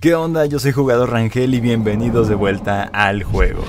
¿Qué onda? Yo soy Jugador Rangel y bienvenidos de vuelta al juego.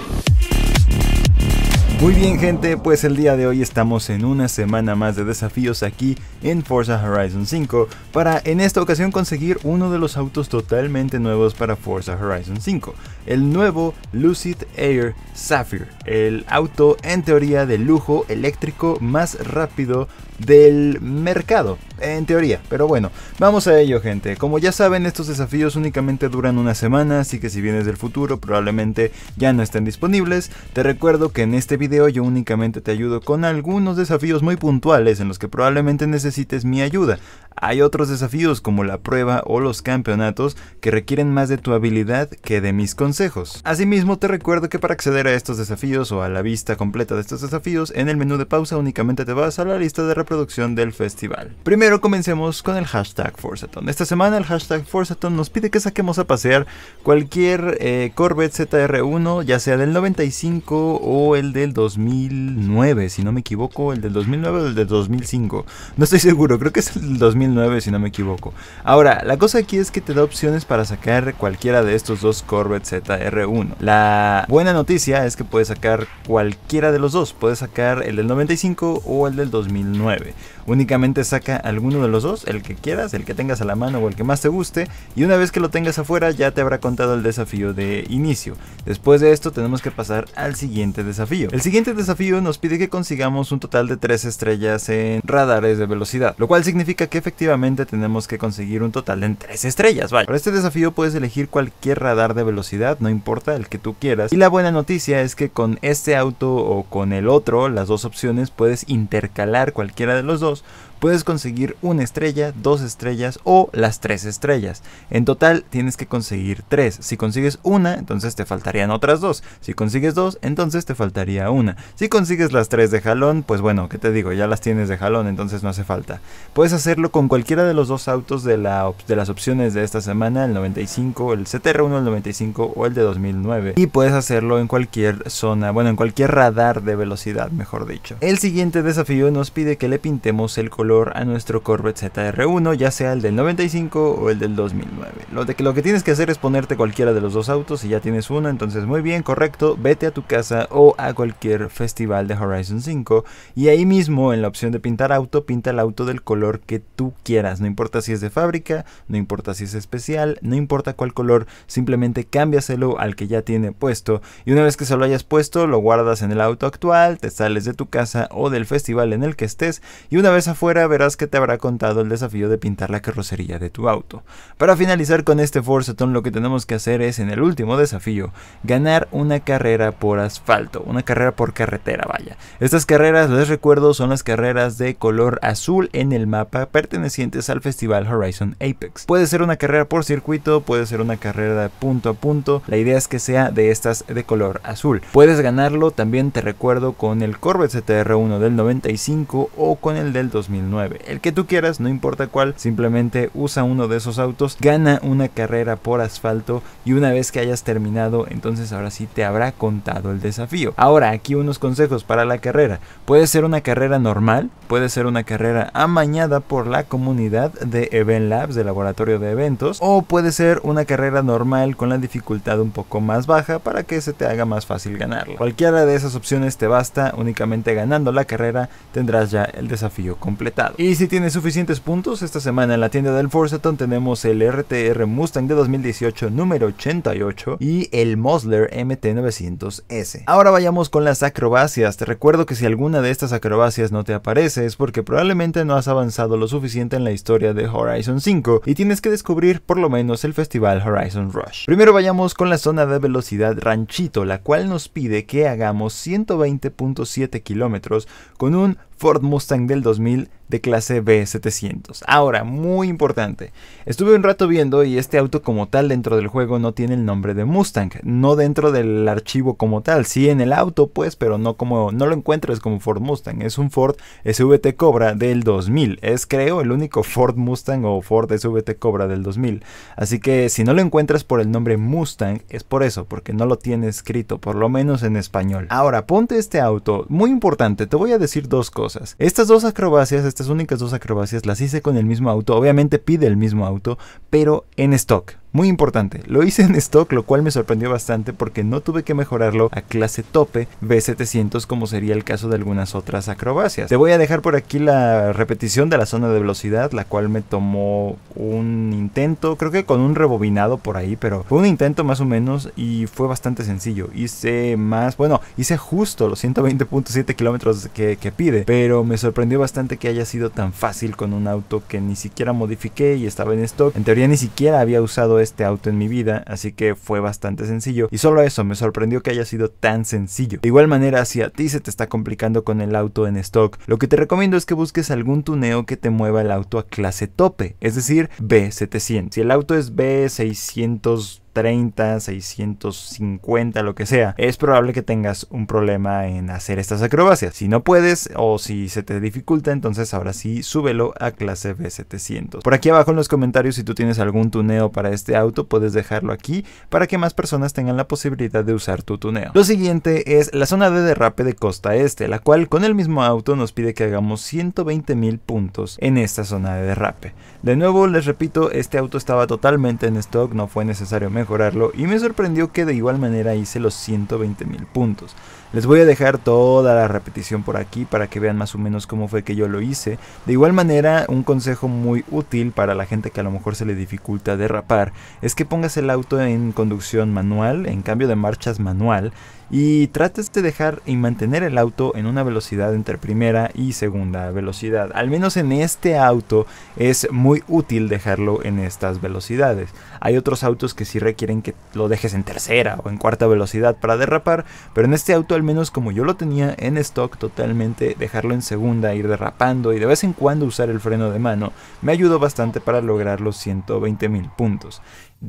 Muy bien gente, pues el día de hoy estamos en una semana más de desafíos aquí en Forza Horizon 5 para en esta ocasión conseguir uno de los autos totalmente nuevos para Forza Horizon 5, el nuevo Lucid Air Sapphire, el auto en teoría de lujo eléctrico más rápido del mercado. En teoría, pero bueno, vamos a ello gente. Como ya saben, estos desafíos únicamente duran una semana, así que si vienes del futuro probablemente ya no estén disponibles. Te recuerdo que en este video yo únicamente te ayudo con algunos desafíos muy puntuales en los que probablemente necesites mi ayuda. Hay otros desafíos como la prueba o los campeonatos que requieren más de tu habilidad que de mis consejos. Asimismo, te recuerdo que para acceder a estos desafíos o a la vista completa de estos desafíos, en el menú de pausa únicamente te vas a la lista de reproducción del festival. Primero pero comencemos con el hashtag Forzaton. Esta semana el hashtag Forzaton nos pide que saquemos a pasear cualquier eh, Corvette ZR1, ya sea del 95 o el del 2009, si no me equivoco, el del 2009 o el del 2005. No estoy seguro, creo que es el 2009 si no me equivoco. Ahora, la cosa aquí es que te da opciones para sacar cualquiera de estos dos Corvette ZR1. La buena noticia es que puedes sacar cualquiera de los dos, puedes sacar el del 95 o el del 2009. Únicamente saca algún uno de los dos, el que quieras, el que tengas a la mano o el que más te guste, y una vez que lo tengas afuera ya te habrá contado el desafío de inicio. Después de esto tenemos que pasar al siguiente desafío. El siguiente desafío nos pide que consigamos un total de 3 estrellas en radares de velocidad, lo cual significa que efectivamente tenemos que conseguir un total en 3 estrellas, Para este desafío puedes elegir cualquier radar de velocidad, no importa el que tú quieras, y la buena noticia es que con este auto o con el otro, las dos opciones, puedes intercalar cualquiera de los dos, puedes conseguir una estrella, dos estrellas o las tres estrellas. En total tienes que conseguir tres. Si consigues una, entonces te faltarían otras dos. Si consigues dos, entonces te faltaría una. Si consigues las tres de jalón, pues bueno, que te digo? Ya las tienes de jalón, entonces no hace falta. Puedes hacerlo con cualquiera de los dos autos de, la, de las opciones de esta semana, el 95, el CTR1, el 95 o el de 2009. Y puedes hacerlo en cualquier zona, bueno, en cualquier radar de velocidad, mejor dicho. El siguiente desafío nos pide que le pintemos el color a nuestro Corvette ZR1, ya sea el del 95 o el del 2009. Lo, que, lo que tienes que hacer es ponerte cualquiera de los dos autos, si ya tienes uno, entonces muy bien, correcto, vete a tu casa o a cualquier festival de Horizon 5 y ahí mismo en la opción de pintar auto, pinta el auto del color que tú quieras, no importa si es de fábrica, no importa si es especial, no importa cuál color, simplemente cámbiaselo al que ya tiene puesto y una vez que se lo hayas puesto, lo guardas en el auto actual, te sales de tu casa o del festival en el que estés y una vez afuera verás que te habrá contado el desafío de pintar la carrocería de tu auto. Para finalizar con este Forzatón lo que tenemos que hacer es en el último desafío ganar una carrera por asfalto, una carrera por carretera vaya. Estas carreras les recuerdo son las carreras de color azul en el mapa pertenecientes al festival Horizon Apex. Puede ser una carrera por circuito, puede ser una carrera punto a punto, la idea es que sea de estas de color azul. Puedes ganarlo también te recuerdo con el Corvette CTR1 del 95 o con el del 2009. El que tú quieras, no importa cuál, simplemente usa uno de esos autos, gana una carrera por asfalto y una vez que hayas terminado, entonces ahora sí te habrá contado el desafío. Ahora, aquí unos consejos para la carrera. Puede ser una carrera normal, puede ser una carrera amañada por la comunidad de Event Labs, de laboratorio de eventos, o puede ser una carrera normal con la dificultad un poco más baja para que se te haga más fácil ganarla. Cualquiera de esas opciones te basta, únicamente ganando la carrera tendrás ya el desafío completo. Y si tienes suficientes puntos, esta semana en la tienda del Forseton tenemos el RTR Mustang de 2018 número 88 y el Mosler MT900S. Ahora vayamos con las acrobacias. Te recuerdo que si alguna de estas acrobacias no te aparece es porque probablemente no has avanzado lo suficiente en la historia de Horizon 5 y tienes que descubrir por lo menos el festival Horizon Rush. Primero vayamos con la zona de velocidad Ranchito, la cual nos pide que hagamos 120.7 kilómetros con un Ford Mustang del 2000 de clase B700. Ahora, muy importante, estuve un rato viendo y este auto como tal dentro del juego no tiene el nombre de Mustang, no dentro del archivo como tal, sí en el auto pues, pero no como no lo encuentras como Ford Mustang, es un Ford SVT Cobra del 2000, es creo el único Ford Mustang o Ford SVT Cobra del 2000, así que si no lo encuentras por el nombre Mustang es por eso, porque no lo tiene escrito, por lo menos en español. Ahora, ponte este auto, muy importante, te voy a decir dos cosas. Estas dos acrobacias, estas únicas dos acrobacias las hice con el mismo auto. Obviamente pide el mismo auto, pero en stock. Muy importante, lo hice en stock, lo cual me sorprendió bastante porque no tuve que mejorarlo a clase tope B700 como sería el caso de algunas otras acrobacias. Te voy a dejar por aquí la repetición de la zona de velocidad, la cual me tomó un intento, creo que con un rebobinado por ahí, pero fue un intento más o menos y fue bastante sencillo. Hice más, bueno, hice justo los 120.7 kilómetros que, pide, pero me sorprendió bastante que haya sido tan fácil con un auto que ni siquiera modifiqué y estaba en stock. En teoría ni siquiera había usado este auto en mi vida, así que fue bastante sencillo. Y solo eso, me sorprendió que haya sido tan sencillo. De igual manera, si a ti se te está complicando con el auto en stock, lo que te recomiendo es que busques algún tuneo que te mueva el auto a clase tope, es decir, B700. Si el auto es B600 30, 650, lo que sea, es probable que tengas un problema en hacer estas acrobacias. Si no puedes o si se te dificulta, entonces ahora sí súbelo a clase B700. Por aquí abajo en los comentarios, si tú tienes algún tuneo para este auto, puedes dejarlo aquí para que más personas tengan la posibilidad de usar tu tuneo. Lo siguiente es la zona de derrape de costa este, la cual con el mismo auto nos pide que hagamos 120 mil puntos en esta zona de derrape. De nuevo, les repito, este auto estaba totalmente en stock, no fue necesariamente mejorarlo y me sorprendió que de igual manera hice los 120 mil puntos. Les voy a dejar toda la repetición por aquí para que vean más o menos cómo fue que yo lo hice. De igual manera, un consejo muy útil para la gente que a lo mejor se le dificulta derrapar es que pongas el auto en conducción manual, en cambio de marchas manual, y trates de dejar y mantener el auto en una velocidad entre primera y segunda velocidad. Al menos en este auto es muy útil dejarlo en estas velocidades. Hay otros autos que si quieren que lo dejes en tercera o en cuarta velocidad para derrapar, pero en este auto al menos como yo lo tenía en stock totalmente, dejarlo en segunda, ir derrapando y de vez en cuando usar el freno de mano, me ayudó bastante para lograr los 120 mil puntos.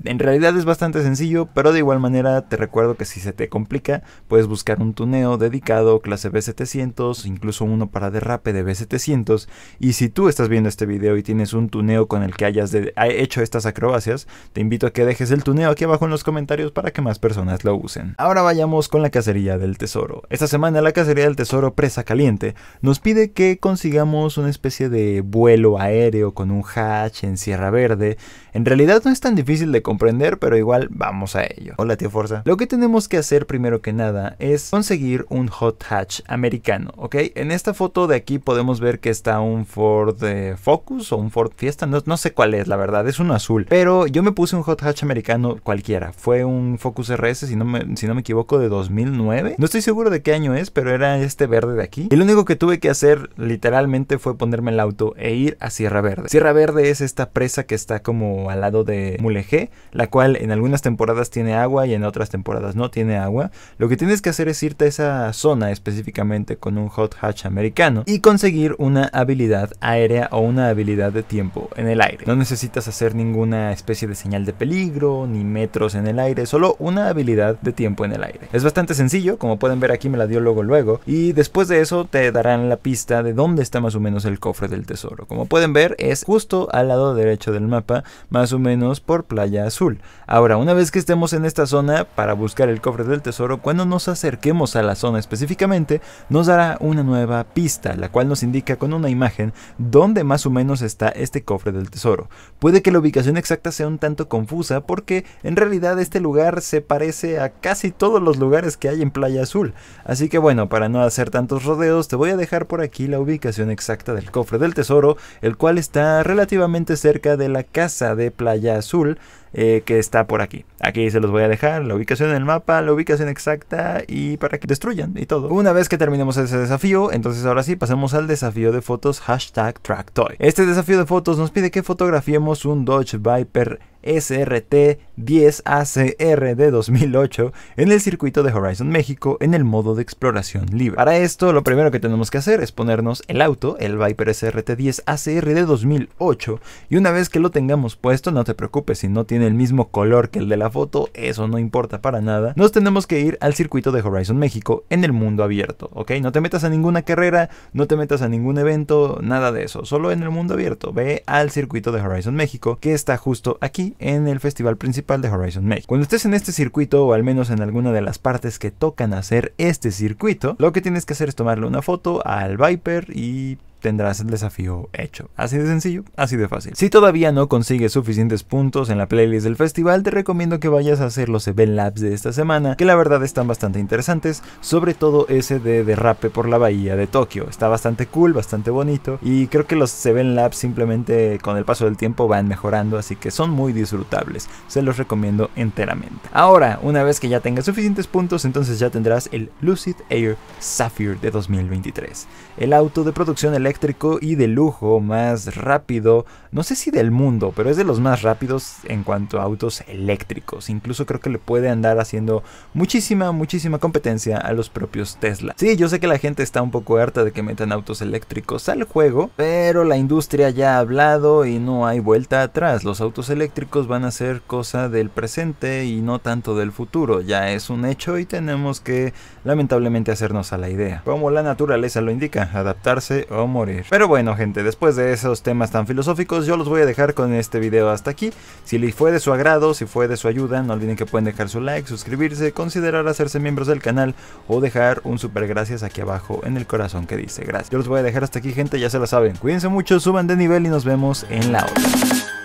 En realidad es bastante sencillo, pero de igual manera te recuerdo que si se te complica, puedes buscar un tuneo dedicado, clase B700, incluso uno para derrape de B700, y si tú estás viendo este video y tienes un tuneo con el que hayas hecho estas acrobacias, te invito a que dejes el tuneo aquí abajo en los comentarios para que más personas lo usen. Ahora vayamos con la cacería del tesoro. Esta semana la cacería del tesoro presa caliente nos pide que consigamos una especie de vuelo aéreo con un hatch en Sierra Verde. En realidad no es tan difícil de comprender, pero igual vamos a ello. Hola tío Forza. Lo que tenemos que hacer primero que nada es conseguir un hot hatch americano, ¿ok? En esta foto de aquí podemos ver que está un Ford eh, Focus o un Ford Fiesta, no, no sé cuál es, la verdad, es un azul. Pero yo me puse un hot hatch americano cualquiera, fue un Focus RS, si no me, si no me equivoco, de 2009. No estoy seguro de qué año es, pero era este verde de aquí. Y lo único que tuve que hacer literalmente fue ponerme el auto e ir a Sierra Verde. Sierra Verde es esta presa que está como al lado de Mulegé la cual en algunas temporadas tiene agua y en otras temporadas no tiene agua, lo que tienes que hacer es irte a esa zona específicamente con un hot hatch americano y conseguir una habilidad aérea o una habilidad de tiempo en el aire. No necesitas hacer ninguna especie de señal de peligro ni metros en el aire, solo una habilidad de tiempo en el aire. Es bastante sencillo, como pueden ver aquí me la dio luego luego y después de eso te darán la pista de dónde está más o menos el cofre del tesoro. Como pueden ver es justo al lado derecho del mapa, más o menos por playa azul. Ahora, una vez que estemos en esta zona para buscar el cofre del tesoro, cuando nos acerquemos a la zona específicamente, nos dará una nueva pista, la cual nos indica con una imagen dónde más o menos está este cofre del tesoro. Puede que la ubicación exacta sea un tanto confusa porque en realidad este lugar se parece a casi todos los lugares que hay en Playa Azul. Así que bueno, para no hacer tantos rodeos, te voy a dejar por aquí la ubicación exacta del cofre del tesoro, el cual está relativamente cerca de la casa de Playa Azul, eh, que está por aquí. Aquí se los voy a dejar, la ubicación en el mapa, la ubicación exacta y para que destruyan y todo. Una vez que terminemos ese desafío, entonces ahora sí, Pasamos al desafío de fotos hashtag tracktoy. Este desafío de fotos nos pide que fotografiemos un Dodge Viper SRT-10ACR de 2008 en el circuito de Horizon México en el modo de exploración libre. Para esto lo primero que tenemos que hacer es ponernos el auto, el Viper SRT-10ACR de 2008 y una vez que lo tengamos puesto no te preocupes si no tiene el mismo color que el de la foto, eso no importa para nada, nos tenemos que ir al circuito de Horizon México en el mundo abierto, ¿ok? No te metas a ninguna carrera, no te metas a ningún evento, nada de eso, solo en el mundo abierto, ve al circuito de Horizon México que está justo aquí en el festival principal de Horizon Make. Cuando estés en este circuito o al menos en alguna de las partes que tocan hacer este circuito, lo que tienes que hacer es tomarle una foto al Viper y tendrás el desafío hecho. Así de sencillo, así de fácil. Si todavía no consigues suficientes puntos en la playlist del festival, te recomiendo que vayas a hacer los event labs de esta semana, que la verdad están bastante interesantes, sobre todo ese de derrape por la bahía de Tokio. Está bastante cool, bastante bonito y creo que los event labs simplemente con el paso del tiempo van mejorando, así que son muy disfrutables. Se los recomiendo enteramente. Ahora, una vez que ya tengas suficientes puntos, entonces ya tendrás el Lucid Air Sapphire de 2023. El auto de producción eléctrica y de lujo más rápido, no sé si del mundo, pero es de los más rápidos en cuanto a autos eléctricos. Incluso creo que le puede andar haciendo muchísima, muchísima competencia a los propios Tesla. Sí, yo sé que la gente está un poco harta de que metan autos eléctricos al juego, pero la industria ya ha hablado y no hay vuelta atrás. Los autos eléctricos van a ser cosa del presente y no tanto del futuro. Ya es un hecho y tenemos que lamentablemente hacernos a la idea. Como la naturaleza lo indica, adaptarse o morir. Pero bueno gente, después de esos temas tan filosóficos yo los voy a dejar con este video hasta aquí. Si les fue de su agrado, si fue de su ayuda, no olviden que pueden dejar su like, suscribirse, considerar hacerse miembros del canal o dejar un super gracias aquí abajo en el corazón que dice gracias. Yo los voy a dejar hasta aquí gente, ya se la saben. Cuídense mucho, suban de nivel y nos vemos en la otra.